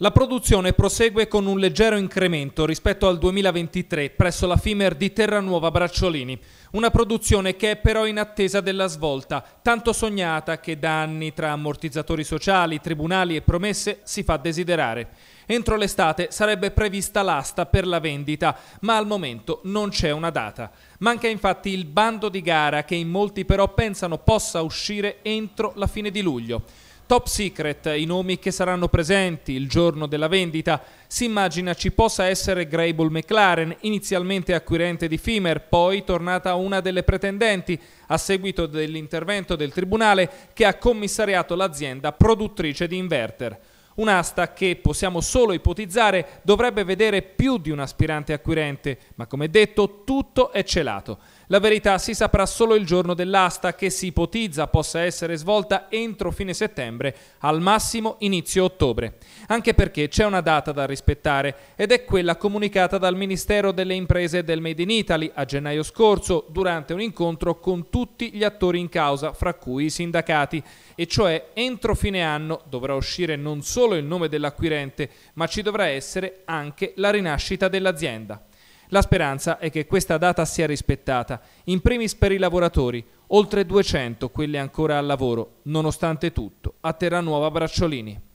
La produzione prosegue con un leggero incremento rispetto al 2023 presso la FIMER di Terranuova Bracciolini, una produzione che è però in attesa della svolta, tanto sognata che da anni tra ammortizzatori sociali, tribunali e promesse si fa desiderare. Entro l'estate sarebbe prevista l'asta per la vendita, ma al momento non c'è una data. Manca infatti il bando di gara che in molti però pensano possa uscire entro la fine di luglio. Top secret i nomi che saranno presenti il giorno della vendita. Si immagina ci possa essere Grable McLaren, inizialmente acquirente di Fimer, poi tornata una delle pretendenti a seguito dell'intervento del tribunale che ha commissariato l'azienda produttrice di inverter. Un'asta che, possiamo solo ipotizzare, dovrebbe vedere più di un aspirante acquirente, ma come detto tutto è celato. La verità si saprà solo il giorno dell'asta che si ipotizza possa essere svolta entro fine settembre, al massimo inizio ottobre, anche perché c'è una data da rispettare ed è quella comunicata dal Ministero delle Imprese del Made in Italy a gennaio scorso durante un incontro con tutti gli attori in causa, fra cui i sindacati, e cioè entro fine anno dovrà uscire non solo solo il nome dell'acquirente, ma ci dovrà essere anche la rinascita dell'azienda. La speranza è che questa data sia rispettata, in primis per i lavoratori, oltre 200 quelli ancora al lavoro, nonostante tutto, a Terranuova Bracciolini.